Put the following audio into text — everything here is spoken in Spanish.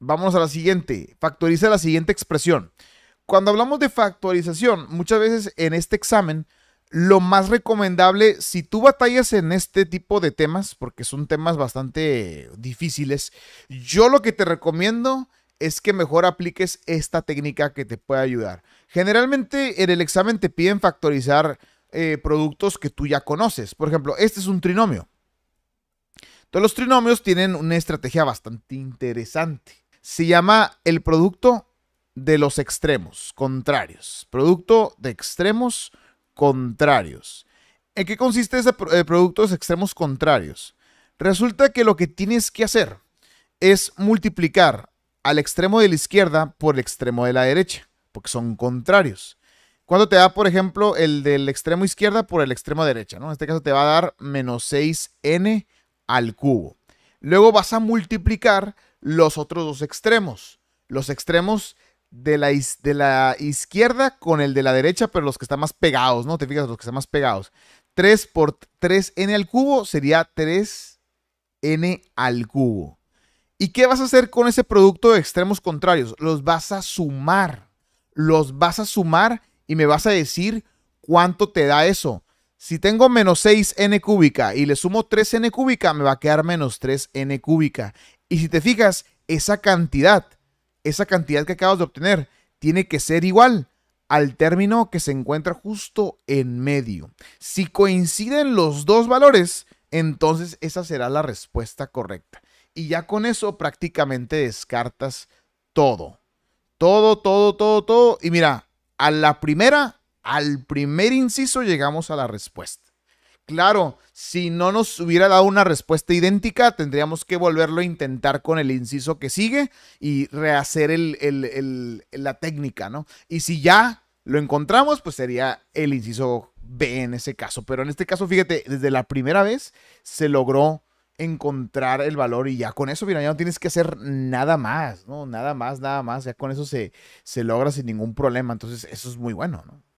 Vamos a la siguiente. Factoriza la siguiente expresión. Cuando hablamos de factorización, muchas veces en este examen, lo más recomendable, si tú batallas en este tipo de temas, porque son temas bastante difíciles, yo lo que te recomiendo es que mejor apliques esta técnica que te puede ayudar. Generalmente en el examen te piden factorizar eh, productos que tú ya conoces. Por ejemplo, este es un trinomio. Todos los trinomios tienen una estrategia bastante interesante se llama el producto de los extremos contrarios. Producto de extremos contrarios. ¿En qué consiste ese eh, producto de extremos contrarios? Resulta que lo que tienes que hacer es multiplicar al extremo de la izquierda por el extremo de la derecha, porque son contrarios. Cuando te da, por ejemplo, el del extremo izquierda por el extremo derecha, ¿no? En este caso te va a dar menos 6n al cubo. Luego vas a multiplicar los otros dos extremos. Los extremos de la, de la izquierda con el de la derecha, pero los que están más pegados, ¿no? Te fijas, los que están más pegados. 3 por 3n al cubo sería 3n al cubo. ¿Y qué vas a hacer con ese producto de extremos contrarios? Los vas a sumar. Los vas a sumar y me vas a decir cuánto te da eso. Si tengo menos 6n cúbica y le sumo 3n cúbica, me va a quedar menos 3n cúbica. Y si te fijas, esa cantidad, esa cantidad que acabas de obtener, tiene que ser igual al término que se encuentra justo en medio. Si coinciden los dos valores, entonces esa será la respuesta correcta. Y ya con eso prácticamente descartas todo. Todo, todo, todo, todo. Y mira, a la primera, al primer inciso llegamos a la respuesta. Claro, si no nos hubiera dado una respuesta idéntica, tendríamos que volverlo a intentar con el inciso que sigue y rehacer el, la técnica, ¿no? Y si ya lo encontramos, pues sería el inciso B en ese caso. Pero en este caso, fíjate, desde la primera vez se logró encontrar el valor y ya con eso, mira, ya no tienes que hacer nada más, ¿no? Nada más, nada más, ya con eso se, se logra sin ningún problema. Entonces, eso es muy bueno, ¿no?